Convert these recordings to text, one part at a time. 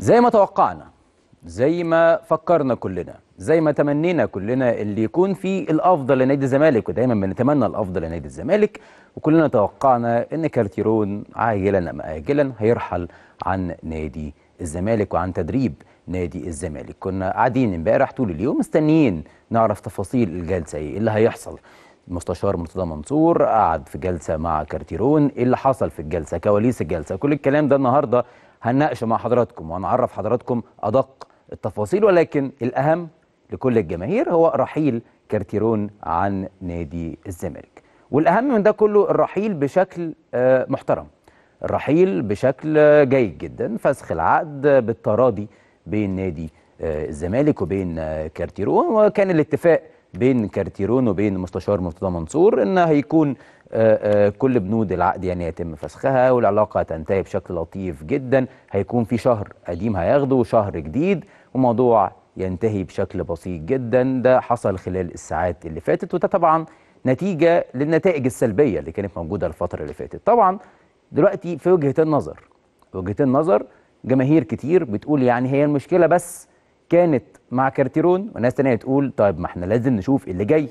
زي ما توقعنا زي ما فكرنا كلنا زي ما تمنينا كلنا اللي يكون في الافضل لنادي الزمالك ودايما بنتمنى الافضل لنادي الزمالك وكلنا توقعنا ان كارتيرون عاجلا ام اجلا هيرحل عن نادي الزمالك وعن تدريب نادي الزمالك كنا قاعدين امبارح طول اليوم مستنيين نعرف تفاصيل الجلسه ايه, إيه اللي هيحصل المستشار مرتضى منصور قعد في جلسه مع كارتيرون ايه اللي حصل في الجلسه كواليس الجلسه كل الكلام ده النهارده هنناقشه مع حضراتكم وهنعرف حضراتكم ادق التفاصيل ولكن الاهم لكل الجماهير هو رحيل كارتيرون عن نادي الزمالك والاهم من ده كله الرحيل بشكل آه، محترم الرحيل بشكل جيد جدا فسخ العقد بالتراضي بين نادي آه، الزمالك وبين آه، كارتيرون وكان الاتفاق بين كارتيرون وبين مستشار مرتضى منصور ان هيكون آه، آه، كل بنود العقد يعني يتم فسخها والعلاقه تنتهي بشكل لطيف جدا هيكون في شهر قديم هياخده وشهر جديد وموضوع ينتهي بشكل بسيط جدا ده حصل خلال الساعات اللي فاتت وده طبعا نتيجه للنتائج السلبيه اللي كانت موجوده الفتره اللي فاتت طبعا دلوقتي في وجهتين النظر وجهتين النظر جماهير كتير بتقول يعني هي المشكله بس كانت مع كارتيرون وناس تانية تقول طيب ما احنا لازم نشوف اللي جاي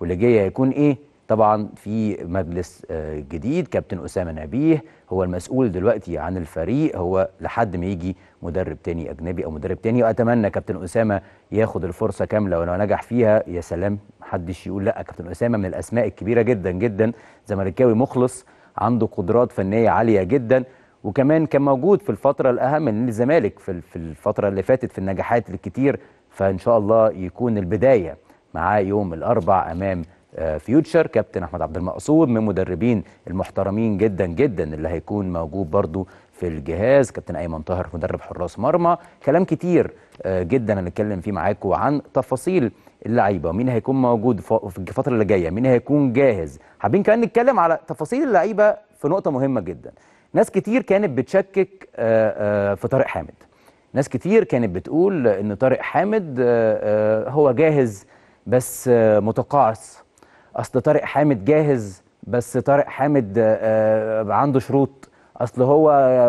واللي جاي هيكون ايه طبعا في مجلس آه، جديد كابتن اسامه نبيه هو المسؤول دلوقتي عن الفريق هو لحد ما يجي مدرب تاني اجنبي او مدرب تاني واتمنى كابتن اسامه ياخد الفرصه كامله ولو نجح فيها يا سلام محدش يقول لا كابتن اسامه من الاسماء الكبيره جدا جدا زملكاوي مخلص عنده قدرات فنيه عاليه جدا وكمان كان موجود في الفتره الاهم من الزمالك في الفتره اللي فاتت في النجاحات الكتير فان شاء الله يكون البدايه معاه يوم الاربع امام آه، فيوتشر كابتن احمد عبد المقصود من مدربين المحترمين جدا جدا اللي هيكون موجود برضو في الجهاز كابتن ايمن طاهر مدرب حراس مرمى كلام كتير آه، جدا هنتكلم فيه معاكم عن تفاصيل اللعيبه مين هيكون موجود في الفتره اللي جايه مين هيكون جاهز حابين كمان نتكلم على تفاصيل اللعيبه في نقطه مهمه جدا ناس كتير كانت بتشكك آه، آه، في طارق حامد ناس كتير كانت بتقول ان طارق حامد آه، هو جاهز بس متقاعس اصل طارق حامد جاهز بس طارق حامد عنده شروط اصل هو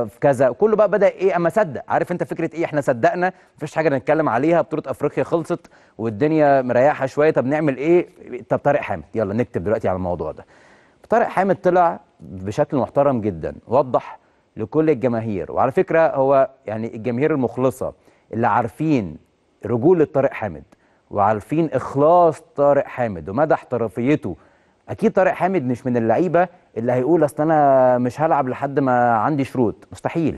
في كذا كله بقى بدا ايه اما صدق عارف انت فكره ايه احنا صدقنا مفيش حاجه نتكلم عليها بطوله افريقيا خلصت والدنيا مريحه شويه طب نعمل ايه طب طارق حامد يلا نكتب دلوقتي على الموضوع ده طارق حامد طلع بشكل محترم جدا وضح لكل الجماهير وعلى فكره هو يعني الجماهير المخلصه اللي عارفين رجوله طارق حامد وعارفين اخلاص طارق حامد ومدى احترافيته اكيد طارق حامد مش من اللعيبه اللي هيقول اصل انا مش هلعب لحد ما عندي شروط مستحيل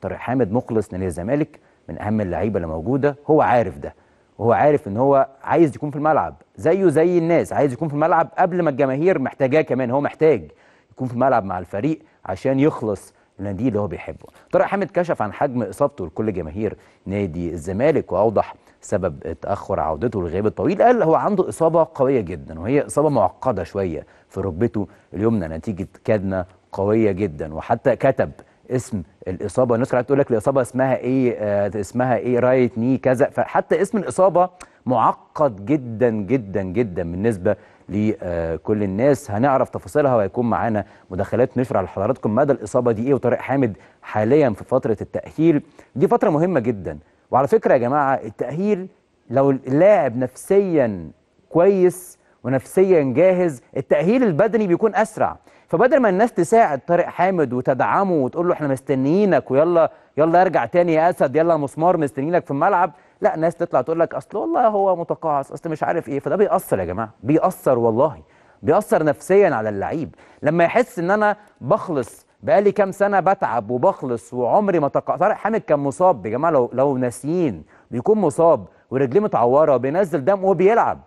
طارق حامد مخلص نادي الزمالك من اهم اللعيبه اللي موجوده هو عارف ده وهو عارف ان هو عايز يكون في الملعب زيه زي الناس عايز يكون في الملعب قبل ما الجماهير محتاجاه كمان هو محتاج يكون في الملعب مع الفريق عشان يخلص النادي اللي هو بيحبه طارق حامد كشف عن حجم اصابته لكل جماهير نادي الزمالك واوضح سبب تاخر عودته للغياب الطويل قال هو عنده اصابه قويه جدا وهي اصابه معقده شويه في ركبته اليمنى نتيجه كدنه قويه جدا وحتى كتب اسم الاصابه الناس كانت تقول لك الاصابه اسمها ايه آه اسمها ايه رايت ني كذا فحتى اسم الاصابه معقد جدا جدا جدا بالنسبه لكل الناس هنعرف تفاصيلها وهيكون معانا مداخلات نشرح لحضراتكم مدى الاصابه دي ايه وطارق حامد حاليا في فتره التاهيل دي فتره مهمه جدا وعلى فكره يا جماعه التاهيل لو اللاعب نفسيا كويس ونفسيا جاهز التاهيل البدني بيكون اسرع فبدل ما الناس تساعد طارق حامد وتدعمه وتقول له احنا مستنيينك ويلا يلا ارجع تاني يا اسد يلا مسمار مستنيينك في الملعب لا ناس تطلع تقول لك اصل والله هو متقاعس اصل مش عارف ايه فده بيأثر يا جماعه بيأثر والله بيأثر نفسيا على اللعيب لما يحس ان انا بخلص بقالي كام سنه بتعب وبخلص وعمري ما تقاعس طارق حامد كان مصاب يا جماعه لو لو ناسيين بيكون مصاب ورجليه متعوره وبينزل دم وهو بيلعب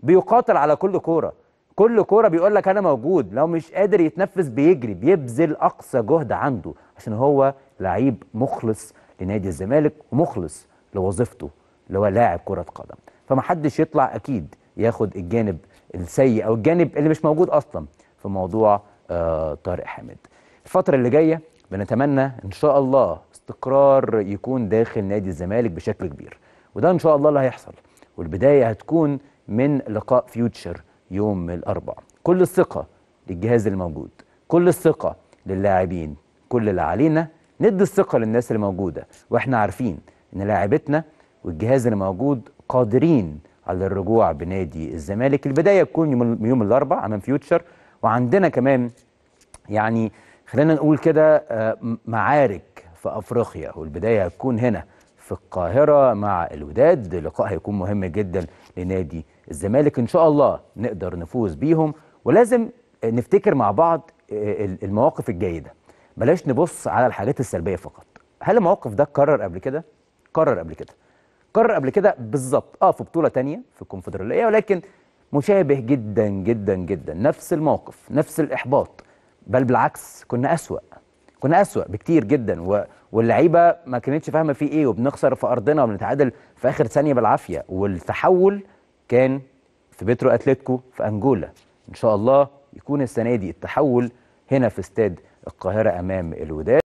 بيقاتل على كل كوره كل كوره بيقول لك انا موجود لو مش قادر يتنفس بيجري بيبذل اقصى جهد عنده عشان هو لعيب مخلص لنادي الزمالك ومخلص لوظيفته اللي هو لاعب كره قدم فما حدش يطلع اكيد ياخد الجانب السيء او الجانب اللي مش موجود اصلا في موضوع آه، طارق حامد الفتره اللي جايه بنتمنى ان شاء الله استقرار يكون داخل نادي الزمالك بشكل كبير وده ان شاء الله اللي هيحصل والبدايه هتكون من لقاء فيوتشر يوم الاربعاء كل الثقه للجهاز الموجود كل الثقه للاعبين كل اللي علينا ندي الثقه للناس اللي موجوده واحنا عارفين ان لاعبتنا والجهاز اللي موجود قادرين على الرجوع بنادي الزمالك البدايه تكون يوم, يوم الاربعاء امام فيوتشر وعندنا كمان يعني خلينا نقول كده آه، معارك في افريقيا والبدايه هتكون هنا في القاهره مع الوداد لقاء هيكون مهم جدا لنادي الزمالك ان شاء الله نقدر نفوز بيهم ولازم نفتكر مع بعض آه، المواقف الجيده بلاش نبص على الحاجات السلبيه فقط هل الموقف ده اتكرر قبل كده؟ اتكرر قبل كده قرر قبل كده بالظبط اه في بطوله ثانيه في الكونفدراليه ولكن مشابه جدا جدا جدا نفس الموقف نفس الاحباط بل بالعكس كنا اسوا كنا اسوا بكتير جدا و... واللعيبه ما كانتش فاهمه في ايه وبنخسر في ارضنا وبنتعادل في اخر ثانيه بالعافيه والتحول كان في بيترو اتلتيكو في انجولا ان شاء الله يكون السنه دي التحول هنا في استاد القاهره امام الوداد